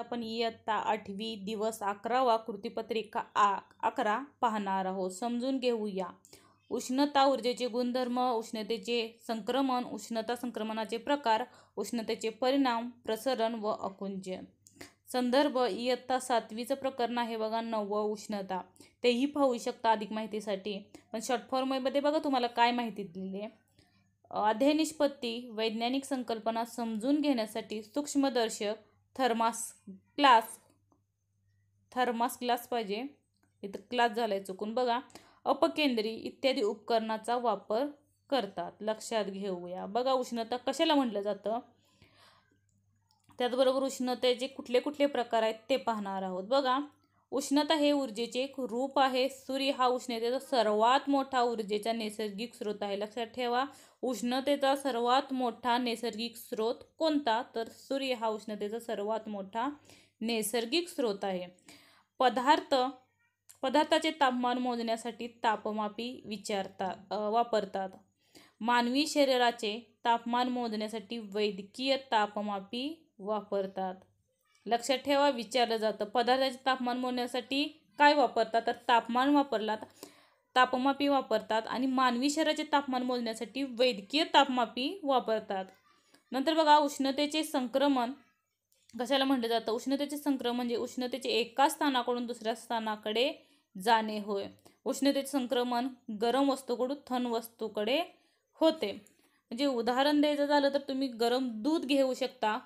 आपण इयत्ता आठवी दिवस अकरावा कृतीपत्रिका आ अकरा पाहणार आहोत समजून घेऊया उष्णता ऊर्जेचे गुणधर्म उष्णतेचे संक्रमण उष्णता संक्रमणाचे प्रकार उष्णतेचे परिणाम प्रसरण व अकुंचन संदर्भ इयत्ता सातवीचं प्रकरण आहे बघा नव उष्णता तेही पाहू शकता अधिक माहितीसाठी पण शॉर्ट फॉर्ममध्ये बघा तुम्हाला काय माहिती दिली आहे अध्ययनिष्पत्ती वैज्ञानिक संकल्पना समजून घेण्यासाठी सूक्ष्मदर्शक थर्मास ग्लास थर्मास ग्लास पाहिजे इथं क्लास झालाय चुकून बघा अपकेंद्री इत्यादी उपकरणाचा वापर करतात लक्षात घेऊया बघा उष्णता कशाला म्हटलं जातं त्याचबरोबर उष्णतेचे कुठले कुठले प्रकार आहेत ते पाहणार आहोत बघा उष्णता हे ऊर्जेचे एक रूप आहे सूर्य हा उष्णतेचा सर्वात मोठा ऊर्जेचा नैसर्गिक स्रोत आहे लक्षात ठेवा उष्णतेचा सर्वात मोठा नैसर्गिक स्रोत कोणता तर सूर्य हा उष्णतेचा सर्वात मोठा नैसर्गिक स्रोत आहे पदार्थ पदार्थाचे तापमान मोजण्यासाठी तापमापी विचारतात वापरतात मानवी शरीराचे तापमान मोजण्यासाठी वैद्यकीय तापमापी वापरतात लक्षात ठेवा विचारलं जातं पदार्थाचे तापमान मोजण्यासाठी काय वापरतात तर तापमान वापरलात तापमापी वापरतात आणि मानवी शरीराचे तापमान मोजण्यासाठी वैद्यकीय तापमापी वापरतात नंतर बघा उष्णतेचे संक्रमण कशाला म्हटलं जातं उष्णतेचे संक्रमण म्हणजे उष्णतेचे एका स्थानाकडून दुसऱ्या स्थानाकडे जाणे होय उष्णतेचे संक्रमण गरम वस्तूकडून थंड वस्तूकडे होते म्हणजे उदाहरण द्यायचं झालं तर तुम्ही गरम दूध घेऊ शकता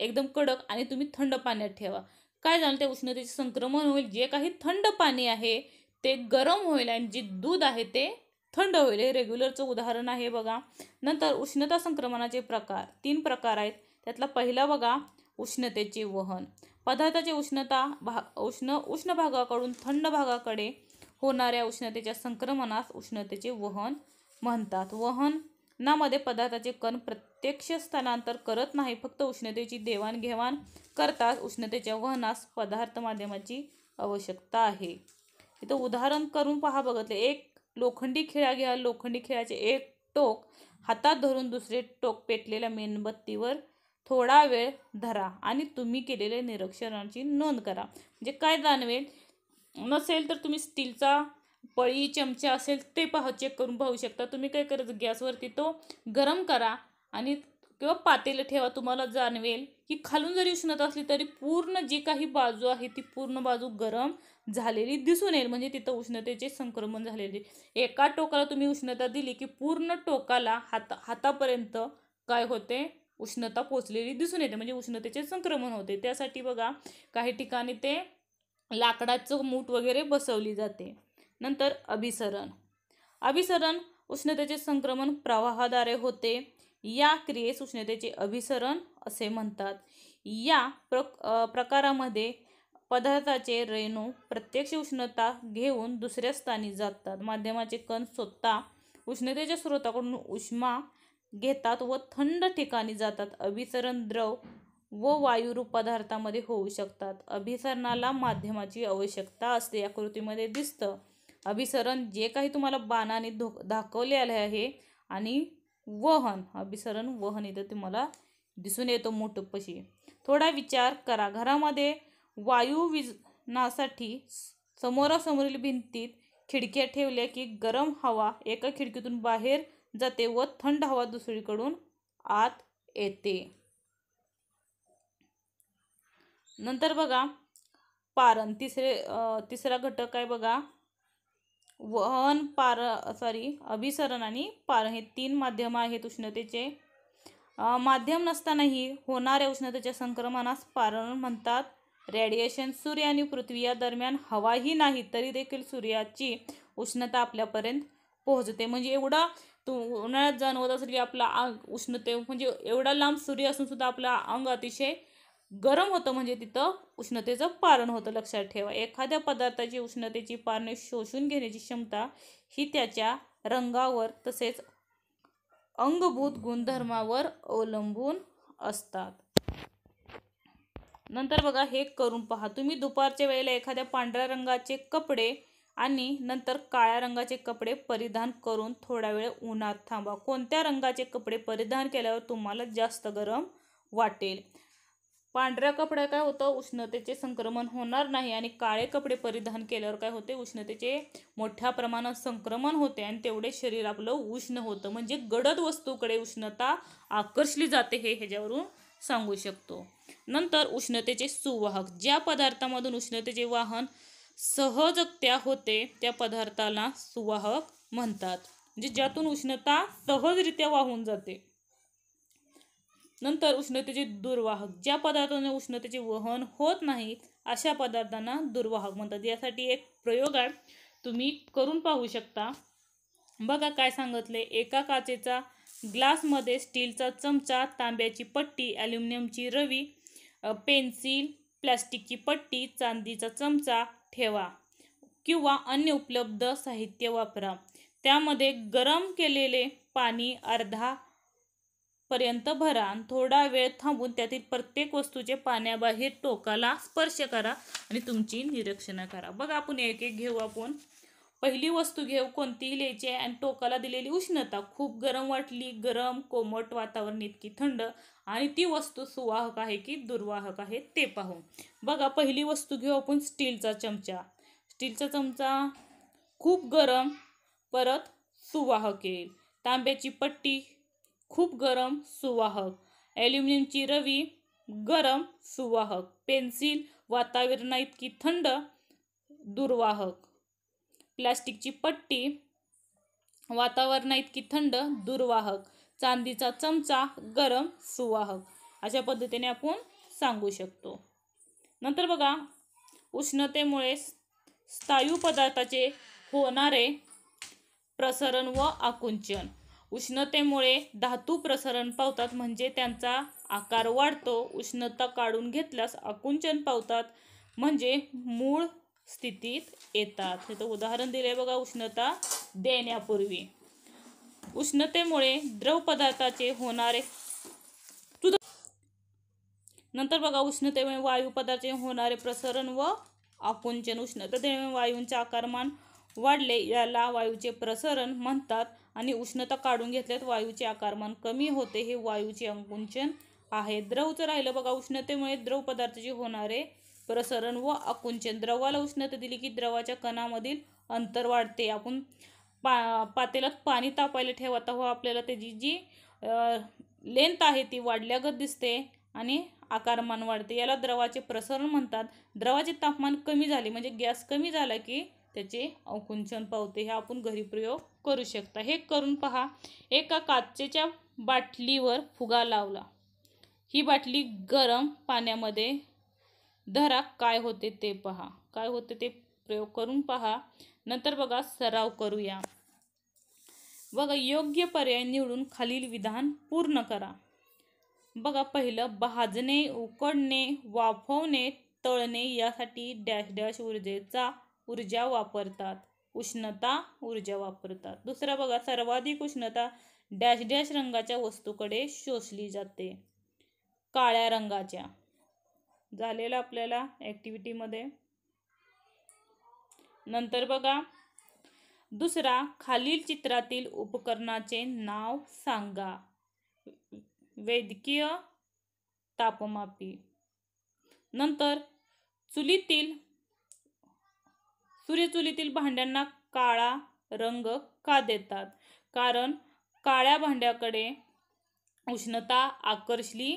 एकदम कडक आणि तुम्ही थंड पाण्यात ठेवा काय झालं ते उष्णतेचे संक्रमण होईल जे काही थंड पाणी आहे ते गरम होईल आणि जे दूध आहे ते थंड होईल हे रेग्युलरचं उदाहरण आहे बघा नंतर उष्णता संक्रमणाचे प्रकार तीन प्रकार आहेत त्यातला पहिला बघा उष्णतेचे वहन पदार्थाची उष्णता भा उष्ण उष्ण भागाकडून थंड भागाकडे होणाऱ्या उष्णतेच्या संक्रमणास उष्णतेचे वहन म्हणतात वहन पदार्थाचे कण प्रत्यक्ष स्थलांतर करत नाही फक्त उष्णतेची देवाणघेवाण करतात उष्णतेच्या वहनास पदार्थ माध्यमाची आवश्यकता आहे इथं उदाहरण करून पहा बघतले एक लोखंडी खिळा घ्या लोखंडी खिळाचे एक टोक हातात धरून दुसरे टोक पेटलेल्या मेणबत्तीवर थोडा वेळ धरा आणि तुम्ही केलेल्या निरीक्षणाची नोंद करा म्हणजे काय जाणवेल नसेल तर तुम्ही स्टीलचा पळी चमचा असेल ते पहा चेक करून पाहू शकता तुम्ही काय करत गॅसवरती तो गरम करा आणि किंवा पातेलं ठेवा तुम्हाला जाणवेल की खालून जरी उष्णता असली तरी पूर्ण जी काही बाजू आहे ती पूर्ण बाजू गरम झालेली दिसून येईल म्हणजे तिथं उष्णतेचे संक्रमण झालेले एका टोकाला तुम्ही उष्णता दिली की पूर्ण टोकाला हाता हातापर्यंत काय होते उष्णता पोचलेली दिसून येते म्हणजे उष्णतेचे संक्रमण होते त्यासाठी बघा काही ठिकाणी ते लाकडाचं मूठ वगैरे बसवली जाते नंतर अभिसरण अभिसरण उष्णतेचे संक्रमण प्रवाहाद्वारे होते या क्रियेस उष्णतेचे अभिसरण असे म्हणतात या प्र प्रकारामध्ये पदार्थाचे रेणू प्रत्यक्ष उष्णता घेऊन दुसऱ्या स्थानी जातात माध्यमाचे कण स्वतः उष्णतेच्या स्रोताकडून उष्मा घेतात व थंड ठिकाणी जातात अभिसरण द्रव व वायुरूप पदार्थामध्ये होऊ शकतात अभिसरणाला माध्यमाची आवश्यकता असते या कृतीमध्ये दिसतं अभिसरण जे काही तुम्हाला बाणाने धो दाखवले आले आहे आणि वहन अभिसरण वहन इथं तुम्हाला दिसून येतो पशी थोडा विचार करा घरामध्ये वायू विजनासाठी समोरासमोरील भिंतीत खिडक्या ठेवल्या की गरम हवा एका खिडकीतून बाहेर जाते व थंड हवा दुसरीकडून आत येते नंतर बघा पारण तिसरे तिसरा घटक आहे बघा वहन पार सॉरी अभिसरण आणि पार हे तीन माध्यमं आहेत उष्णतेचे माध्यम नसतानाही होणाऱ्या उष्णतेच्या संक्रमणास पारण म्हणतात रेडिएशन सूर्य आणि पृथ्वी या दरम्यान हवाही नाही तरी देखील सूर्याची उष्णता आपल्यापर्यंत पोहोचते म्हणजे एवढा तू उन्हाळ्यात जाणवत असेल की आपला आग उष्णते म्हणजे एवढा लांब सूर्य असून सुद्धा आपला अंग अतिशय गरम होतं म्हणजे तिथं उष्णतेचं पारण होतं लक्षात ठेवा एखाद्या पदार्थाची उष्णतेची पारणे शोषून घेण्याची क्षमता ही त्याच्या रंगावर तसेच अंगभूत गुणधर्मावर अवलंबून असतात नंतर बघा हे करून पहा तुम्ही दुपारच्या वेळेला एखाद्या पांढऱ्या रंगाचे कपडे आणि नंतर काळ्या रंगाचे कपडे परिधान करून थोडा वेळ उन्हात थांबा कोणत्या रंगाचे कपडे परिधान केल्यावर तुम्हाला जास्त गरम वाटेल पांढऱ्या कपड्या काय होतं उष्णतेचे संक्रमण होणार नाही आणि काळे कपडे परिधान केल्यावर काय होते उष्णतेचे मोठ्या प्रमाणात संक्रमण होते आणि तेवढे शरीर आपलं उष्ण होतं म्हणजे गडद वस्तूकडे उष्णता आकर्षली जाते हे ह्याच्यावरून सांगू शकतो नंतर उष्णतेचे सुवाहक ज्या पदार्थामधून उष्णतेचे वाहन सहजत्या होते त्या पदार्थाला सुवाहक म्हणतात म्हणजे ज्यातून उष्णता सहजरित्या वाहून जाते नंतर उष्णतेचे दुर्वाहक ज्या पदार्थाने उष्णतेचे वहन होत नाही अशा पदार्थांना दुर्वाहक म्हणतात यासाठी एक प्रयोग आहे तुम्ही करून पाहू शकता बघा काय सांगितले एका काचेचा ग्लासमध्ये स्टीलचा चमचा तांब्याची पट्टी ॲल्युमिनियमची रवी पेन्सिल प्लॅस्टिकची पट्टी चांदीचा चमचा ठेवा किंवा अन्य उपलब्ध साहित्य वापरा त्यामध्ये गरम केलेले पाणी अर्धा पर्यंत भरा थोडा वेळ थांबून त्यातील प्रत्येक वस्तूचे पाण्याबाहेर टोकाला स्पर्श करा आणि तुमची निरीक्षणं करा बघा आपण एक एक घेऊ आपण पहिली वस्तू घेऊ कोणतीही लिहायची आणि टोकाला दिलेली उष्णता खूप गरम वाटली गरम कोमट वातावरण इतकी थंड आणि ती वस्तू सुवाहक आहे की दुर्वाहक आहे ते पाहू बघा पहिली वस्तू घेऊ आपण स्टीलचा चमचा स्टीलचा चमचा खूप गरम परत सुवाहक येईल तांब्याची पट्टी खूप गरम सुवाहक ॲल्युमिनियमची रवी गरम सुवाहक पेन्सिल इतकी थंड दुर्वाहक प्लास्टिकची पट्टी इतकी थंड दुर्वाहक चांदीचा चमचा गरम सुवाहक अशा पद्धतीने आपण सांगू शकतो नंतर बघा उष्णतेमुळे स्थायू पदार्थाचे होणारे प्रसरण व आकुंचन उष्णतेमुळे धातू प्रसरण पावतात म्हणजे त्यांचा आकार वाढतो उष्णता काढून घेतल्यास आकुंचन पावतात म्हणजे मूळ स्थितीत येतात हे तर उदाहरण दिले बघा उष्णता देण्यापूर्वी उष्णतेमुळे द्रव पदार्थाचे होणारे नंतर बघा उष्णतेमुळे वायू पदार्थाचे होणारे प्रसरण व आकुंचन उष्णता देण्यामुळे वायूंचे आकारमान वाढले याला वायूचे प्रसरण म्हणतात आणि उष्णता काढून घेतल्यात वायूचे आकारमान कमी होते हे वायूचे अंकुंचन आहे द्रवचं राहिलं बघा उष्णतेमुळे द्रव पदार्थाचे होणारे प्रसरण व आकुंचन द्रवाला उष्णता दिली की द्रवाच्या कणामधील अंतर वाढते आपण पा पातेलात पाणी तापायला ठेवा तेव्हा आपल्याला त्याची जी लेंथ आहे ती वाढल्यागत दिसते आणि आकारमान वाढते याला द्रवाचे प्रसरण म्हणतात द्रवाचे तापमान कमी झाले म्हणजे गॅस कमी झाला की त्याचे अवकुंचन पावते हे आपण घरी प्रयोग करू शकता हे करून पहा एका काचेच्या बाटलीवर फुगा लावला ही बाटली गरम पाण्यामध्ये धरा काय होते ते पहा काय होते ते प्रयोग करून पहा नंतर बघा सराव करूया बघा योग्य पर्याय निवडून खालील विधान पूर्ण करा बघा पहिलं भाजणे उकडणे वाफवणे तळणे यासाठी डॅश डॅश ऊर्जेचा ऊर्जा वापरतात उष्णता ऊर्जा वापरतात दुसरा बघा सर्वाधिक उष्णता डॅश डॅश रंगाच्या वस्तूकडे शोषली जाते काळ्या रंगाच्या झालेलं आपल्याला ॲक्टिव्हिटीमध्ये नंतर बघा दुसरा खालील चित्रातील उपकरणाचे नाव सांगा वैद्यकीय तापमापी नंतर चुलीतील सूर्यचुलीतील भांड्यांना काळा रंग का देतात कारण काळ्या भांड्याकडे उष्णता आकर्षली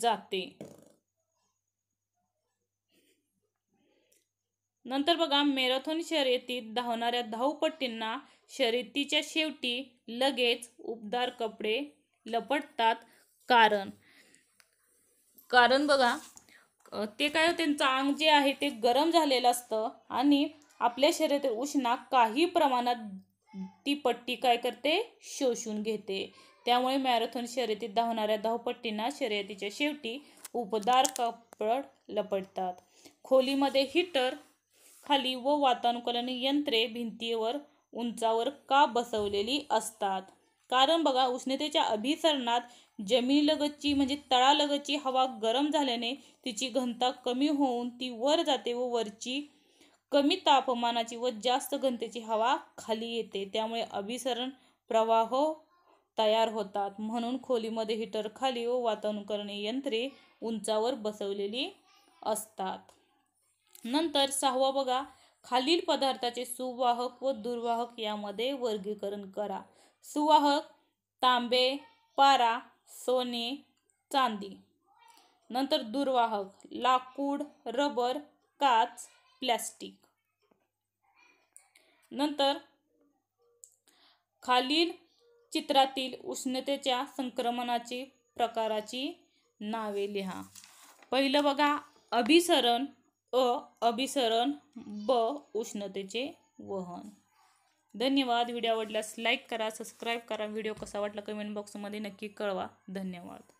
जाते नंतर बघा मॅरेथॉन शर्यतीत धावणाऱ्या धावपट्टींना शर्यतीच्या शेवटी लगेच उबदार कपडे लपटतात कारण कारण बघा ते काय हो, त्यांचं अंग जे आहे ते गरम झालेलं असतं आणि आपल्या शरीरातील उष्णा काही प्रमाणात ती पट्टी काय करते शोषून घेते त्यामुळे मॅरेथॉन शर्यतीत धावणाऱ्या धावपट्टींना शर्यतीच्या शेवटी उबदार कपड लपटतात खोलीमध्ये हीटर खाली व वातानुकूलन यंत्रे भिंतीवर उंचावर का बसवलेली असतात कारण बघा उष्णतेच्या अभिसरणात जमिनीलगतची म्हणजे तळालगतची हवा गरम झाल्याने तिची घनता कमी होऊन ती वर जाते व वरची कमी तापमानाची व जास्त घनतेची हवा खाली येते त्यामुळे अभिसरण प्रवाह तयार होतात म्हणून खोलीमध्ये हिटर खाली व वातानुकरणे यंत्रे उंचावर बसवलेली असतात नंतर सहावा बघा खालील पदार्थाचे सुवाहक व दुर्वाहक यामध्ये वर्गीकरण करा सुवाहक तांबे पारा सोने चांदी नंतर दुर्वाहक लाकूड रबर काच प्लॅस्टिक नंतर खालील चित्रातील उष्णतेच्या संक्रमणाची प्रकाराची नावे लिहा पहिलं बघा अभिसरण अ अभिसरण ब उष्णतेचे वहन धन्यवाद व्हिडिओ आवडल्यास लाईक करा सबस्क्राईब करा व्हिडिओ कसा वाटला कमेंट बॉक्समध्ये नक्की कळवा धन्यवाद